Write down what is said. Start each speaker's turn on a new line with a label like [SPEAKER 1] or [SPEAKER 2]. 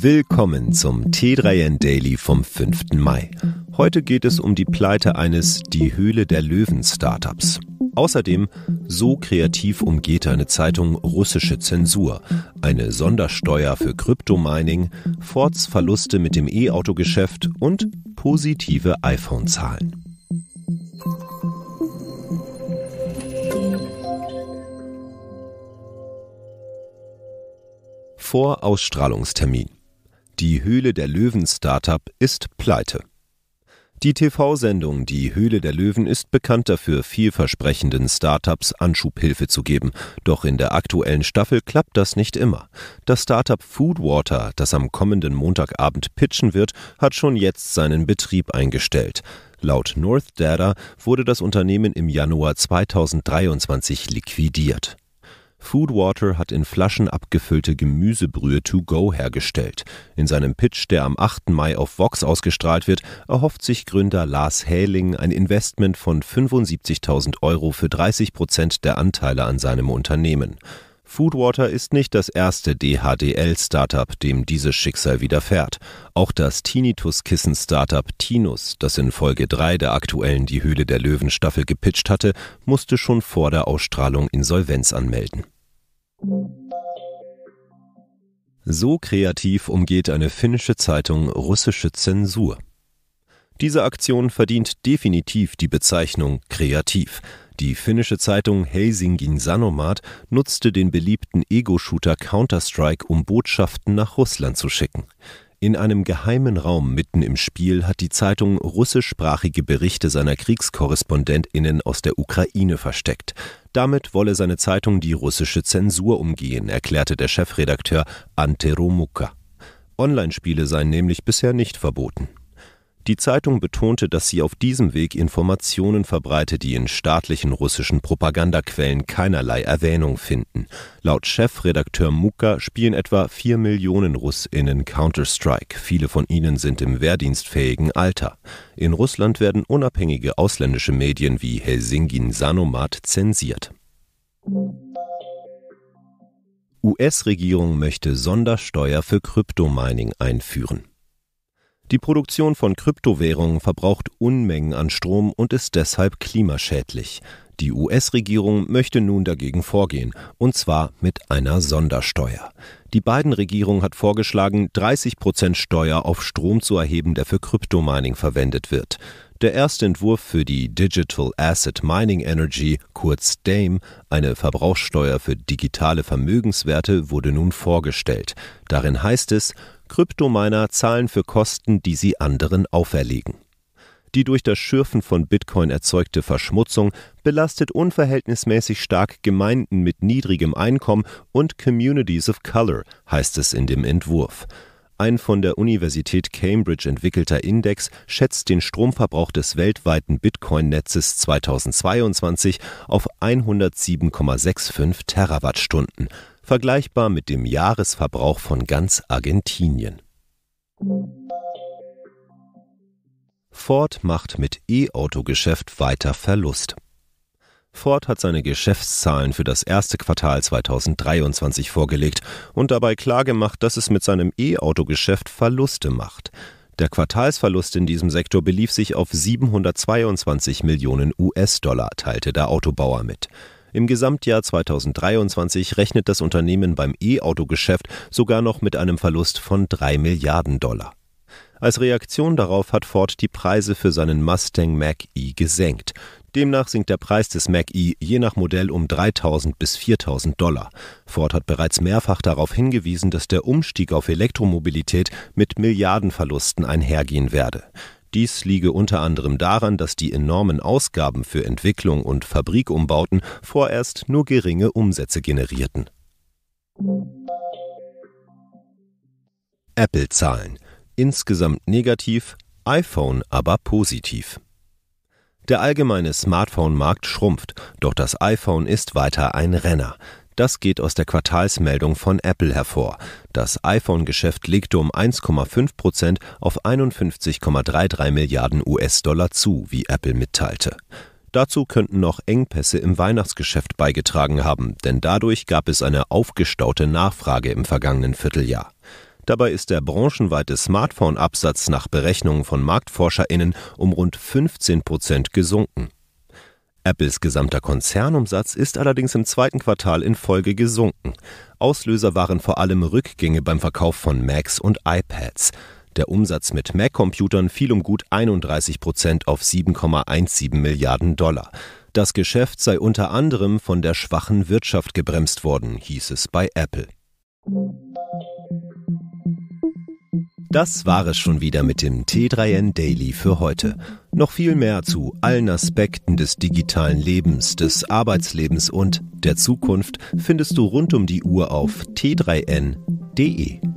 [SPEAKER 1] Willkommen zum T3N Daily vom 5. Mai. Heute geht es um die Pleite eines Die Höhle der Löwen Startups. Außerdem, so kreativ umgeht eine Zeitung russische Zensur, eine Sondersteuer für Kryptomining, Fords Verluste mit dem E-Auto-Geschäft und positive iPhone-Zahlen. Vor Ausstrahlungstermin. Die Höhle der Löwen Startup ist pleite. Die TV-Sendung Die Höhle der Löwen ist bekannt dafür, vielversprechenden Startups Anschubhilfe zu geben. Doch in der aktuellen Staffel klappt das nicht immer. Das Startup Foodwater, das am kommenden Montagabend pitchen wird, hat schon jetzt seinen Betrieb eingestellt. Laut North Data wurde das Unternehmen im Januar 2023 liquidiert. Foodwater hat in Flaschen abgefüllte Gemüsebrühe to go hergestellt. In seinem Pitch, der am 8. Mai auf Vox ausgestrahlt wird, erhofft sich Gründer Lars Häling ein Investment von 75.000 Euro für 30 Prozent der Anteile an seinem Unternehmen. Foodwater ist nicht das erste DHDL-Startup, dem dieses Schicksal widerfährt. Auch das Tinnitus-Kissen-Startup Tinus, das in Folge 3 der aktuellen Die Höhle der Löwen-Staffel gepitcht hatte, musste schon vor der Ausstrahlung Insolvenz anmelden. So kreativ umgeht eine finnische Zeitung russische Zensur. Diese Aktion verdient definitiv die Bezeichnung kreativ. Die finnische Zeitung Helsingin Sanomat nutzte den beliebten Ego-Shooter Counter-Strike, um Botschaften nach Russland zu schicken. In einem geheimen Raum mitten im Spiel hat die Zeitung russischsprachige Berichte seiner KriegskorrespondentInnen aus der Ukraine versteckt. Damit wolle seine Zeitung die russische Zensur umgehen, erklärte der Chefredakteur Ante Romuka. Online-Spiele seien nämlich bisher nicht verboten. Die Zeitung betonte, dass sie auf diesem Weg Informationen verbreite, die in staatlichen russischen Propagandaquellen keinerlei Erwähnung finden. Laut Chefredakteur Muka spielen etwa vier Millionen Russinnen Counter-Strike. Viele von ihnen sind im wehrdienstfähigen Alter. In Russland werden unabhängige ausländische Medien wie Helsingin Sanomat zensiert. US-Regierung möchte Sondersteuer für Kryptomining einführen. Die Produktion von Kryptowährungen verbraucht Unmengen an Strom und ist deshalb klimaschädlich. Die US-Regierung möchte nun dagegen vorgehen, und zwar mit einer Sondersteuer. Die Biden-Regierung hat vorgeschlagen, 30 Prozent Steuer auf Strom zu erheben, der für Kryptomining verwendet wird. Der erste Entwurf für die Digital Asset Mining Energy, kurz DAME, eine Verbrauchssteuer für digitale Vermögenswerte, wurde nun vorgestellt. Darin heißt es, Kryptominer zahlen für Kosten, die sie anderen auferlegen. Die durch das Schürfen von Bitcoin erzeugte Verschmutzung belastet unverhältnismäßig stark Gemeinden mit niedrigem Einkommen und Communities of Color, heißt es in dem Entwurf. Ein von der Universität Cambridge entwickelter Index schätzt den Stromverbrauch des weltweiten Bitcoin-Netzes 2022 auf 107,65 Terawattstunden vergleichbar mit dem Jahresverbrauch von ganz Argentinien. Ford macht mit E-Auto-Geschäft weiter Verlust. Ford hat seine Geschäftszahlen für das erste Quartal 2023 vorgelegt und dabei klargemacht, dass es mit seinem E-Auto-Geschäft Verluste macht. Der Quartalsverlust in diesem Sektor belief sich auf 722 Millionen US-Dollar, teilte der Autobauer mit. Im Gesamtjahr 2023 rechnet das Unternehmen beim E-Auto-Geschäft sogar noch mit einem Verlust von 3 Milliarden Dollar. Als Reaktion darauf hat Ford die Preise für seinen Mustang Mac e gesenkt. Demnach sinkt der Preis des Mac e je nach Modell um 3000 bis 4000 Dollar. Ford hat bereits mehrfach darauf hingewiesen, dass der Umstieg auf Elektromobilität mit Milliardenverlusten einhergehen werde. Dies liege unter anderem daran, dass die enormen Ausgaben für Entwicklung und Fabrikumbauten vorerst nur geringe Umsätze generierten. Apple-Zahlen insgesamt negativ, iPhone aber positiv. Der allgemeine Smartphone-Markt schrumpft, doch das iPhone ist weiter ein Renner. Das geht aus der Quartalsmeldung von Apple hervor. Das iPhone-Geschäft legte um 1,5 Prozent auf 51,33 Milliarden US-Dollar zu, wie Apple mitteilte. Dazu könnten noch Engpässe im Weihnachtsgeschäft beigetragen haben, denn dadurch gab es eine aufgestaute Nachfrage im vergangenen Vierteljahr. Dabei ist der branchenweite Smartphone-Absatz nach Berechnungen von MarktforscherInnen um rund 15 Prozent gesunken. Apples gesamter Konzernumsatz ist allerdings im zweiten Quartal in Folge gesunken. Auslöser waren vor allem Rückgänge beim Verkauf von Macs und iPads. Der Umsatz mit Mac-Computern fiel um gut 31 Prozent auf 7,17 Milliarden Dollar. Das Geschäft sei unter anderem von der schwachen Wirtschaft gebremst worden, hieß es bei Apple. Das war es schon wieder mit dem T3N Daily für heute. Noch viel mehr zu allen Aspekten des digitalen Lebens, des Arbeitslebens und der Zukunft findest du rund um die Uhr auf t3n.de.